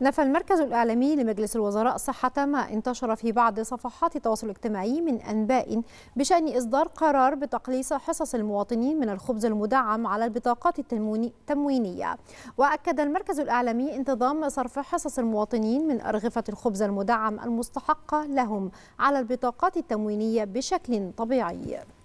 نفى المركز الإعلامي لمجلس الوزراء صحة ما انتشر في بعض صفحات التواصل الاجتماعي من أنباء بشأن إصدار قرار بتقليص حصص المواطنين من الخبز المدعم على البطاقات التموينية وأكد المركز الإعلامي انتظام صرف حصص المواطنين من أرغفة الخبز المدعم المستحقة لهم على البطاقات التموينية بشكل طبيعي